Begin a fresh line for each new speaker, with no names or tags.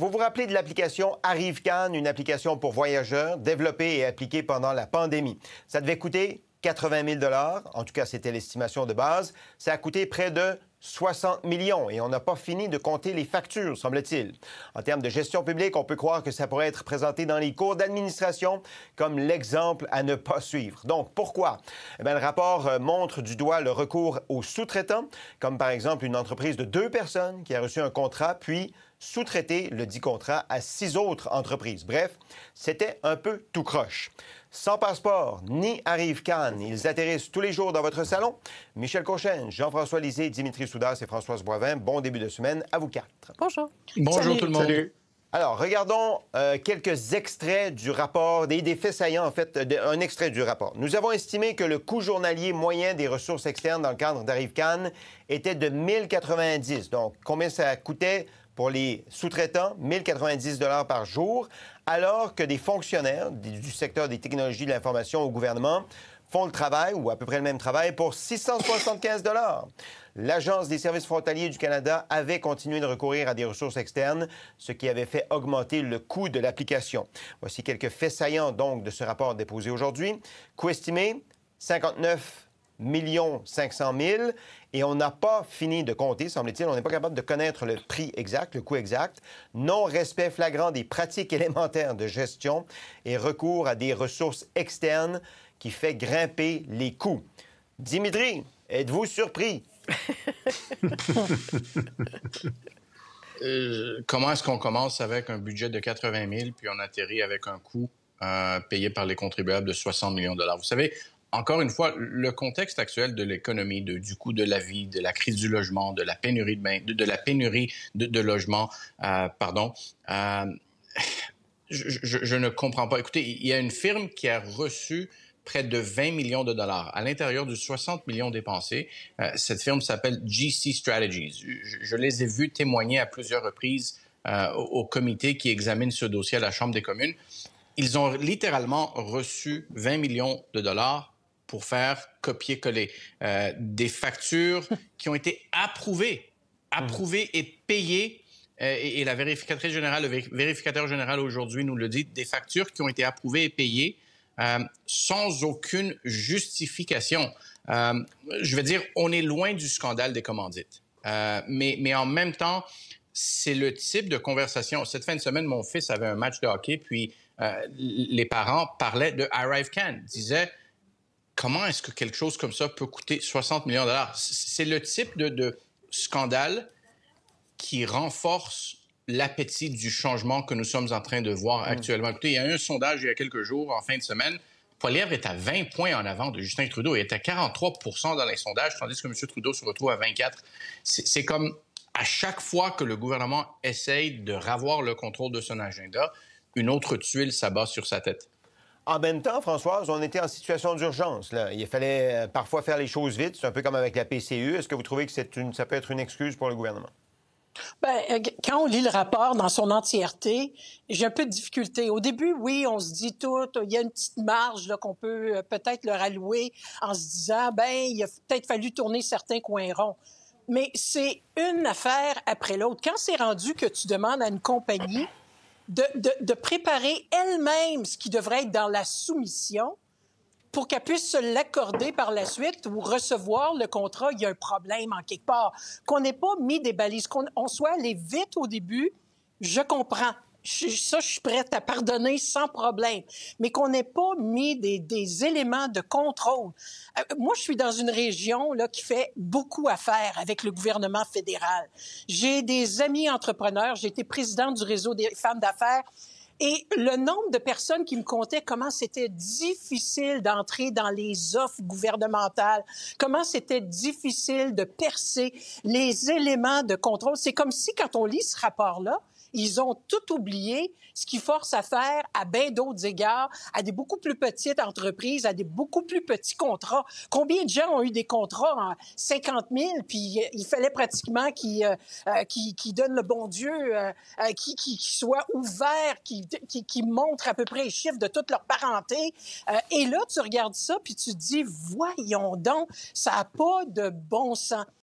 Vous vous rappelez de l'application ArriveCan, une application pour voyageurs développée et appliquée pendant la pandémie. Ça devait coûter 80 000 En tout cas, c'était l'estimation de base. Ça a coûté près de 60 millions et on n'a pas fini de compter les factures, semble-t-il. En termes de gestion publique, on peut croire que ça pourrait être présenté dans les cours d'administration comme l'exemple à ne pas suivre. Donc, pourquoi? Eh le rapport euh, montre du doigt le recours aux sous-traitants, comme par exemple une entreprise de deux personnes qui a reçu un contrat, puis sous-traité le dit contrat à six autres entreprises. Bref, c'était un peu tout croche. Sans passeport, ni arrive Cannes, ils atterrissent tous les jours dans votre salon. Michel Cochène, Jean-François Lisée, Dimitri Soudas et Françoise Boivin, bon début de semaine à vous quatre.
Bonjour. Bonjour tout le monde.
Alors, regardons euh, quelques extraits du rapport, des, des faits saillants, en fait, un extrait du rapport. Nous avons estimé que le coût journalier moyen des ressources externes dans le cadre d'Arrive Cannes était de 1090. Donc, combien ça coûtait pour les sous-traitants, 1090 dollars par jour, alors que des fonctionnaires du secteur des technologies de l'information au gouvernement font le travail, ou à peu près le même travail, pour 675 dollars. L'Agence des services frontaliers du Canada avait continué de recourir à des ressources externes, ce qui avait fait augmenter le coût de l'application. Voici quelques faits saillants, donc, de ce rapport déposé aujourd'hui. Coût estimé, 59 millions 500 000 et on n'a pas fini de compter, semble-t-il. On n'est pas capable de connaître le prix exact, le coût exact. Non-respect flagrant des pratiques élémentaires de gestion et recours à des ressources externes qui fait grimper les coûts. Dimitri, êtes-vous surpris? Euh, comment est-ce qu'on commence
avec un budget de 80 000 puis on atterrit avec un coût euh, payé par les contribuables de 60 millions de dollars? Vous savez, encore une fois, le contexte actuel de l'économie, du coût de la vie, de la crise du logement, de la pénurie de, de, la pénurie de, logements, euh, pardon. Euh, je, ne comprends pas. Écoutez, il y a une firme qui a reçu près de 20 millions de dollars à l'intérieur du 60 millions dépensés. Euh, cette firme s'appelle GC Strategies. Je, les ai vus témoigner à plusieurs reprises euh, au, au comité qui examine ce dossier à la Chambre des communes. Ils ont littéralement reçu 20 millions de dollars pour faire copier-coller euh, des factures qui ont été approuvées, approuvées mmh. et payées. Euh, et, la vérificatrice générale, le vérificateur général aujourd'hui nous le dit, des factures qui ont été approuvées et payées euh, sans aucune justification. je veux dire, on est loin du scandale des commandites. mais, mais en même temps, c'est le type de conversation. Cette fin de semaine, mon fils avait un match de hockey, puis les parents parlaient de Arrive Can, disaient comment est-ce que quelque chose comme ça peut coûter 60 millions de dollars? C'est le type de, scandale qui renforce l'appétit du changement que nous sommes en train de voir mm. actuellement. Écoutez, il y a un sondage il y a quelques jours, en fin de semaine. Poilievre est à 20 points en avant de Justin Trudeau. Il est à 43 dans les sondages, tandis que M. Trudeau se retrouve à 24. C'est comme à chaque fois que le gouvernement essaye de ravoir le contrôle de son agenda, une autre tuile s'abat sur sa tête.
En même temps, Françoise, on était en situation d'urgence. Il fallait euh, parfois faire les choses vite. C'est un peu comme avec la PCU. Est-ce que vous trouvez que une... ça peut être une excuse pour le gouvernement?
Bien, euh, quand on lit le rapport dans son entièreté, j'ai un peu de difficulté. Au début, oui, on se dit tout, il y a une petite marge qu'on peut euh, peut-être leur allouer en se disant, ben, il a peut-être fallu tourner certains coins ronds. Mais c'est une affaire après l'autre. Quand c'est rendu que tu demandes à une compagnie de, préparer elle-même ce qui devrait être dans la soumission pour qu'elle puisse se l'accorder par la suite ou recevoir le contrat, il y a un problème en quelque part. Qu'on n'ait pas mis des balises, qu'on soit allé vite au début, je comprends je, ça, je suis prête à pardonner sans problème, mais qu'on n'ait pas mis des, éléments de contrôle. Euh, moi, je suis dans une région là, qui fait beaucoup affaire avec le gouvernement fédéral. J'ai des amis entrepreneurs, j'ai été présidente du réseau des femmes d'affaires et le nombre de personnes qui me contaient comment c'était difficile d'entrer dans les offres gouvernementales, comment c'était difficile de percer les éléments de contrôle. C'est comme si, quand on lit ce rapport-là, ils ont tout oublié, ce qui force à faire à bien d'autres égards, à des beaucoup plus petites entreprises, à des beaucoup plus petits contrats. Combien de gens ont eu des contrats en 50 000, puis euh, il fallait pratiquement qu'ils euh, euh donnent le bon Dieu, euh, euh qu'ils soient ouverts, qu'ils qui, qui, montrent à peu près les chiffres de toute leur parenté. Euh, et là, tu regardes ça, puis tu te dis, voyons donc, ça n'a pas de bon sens.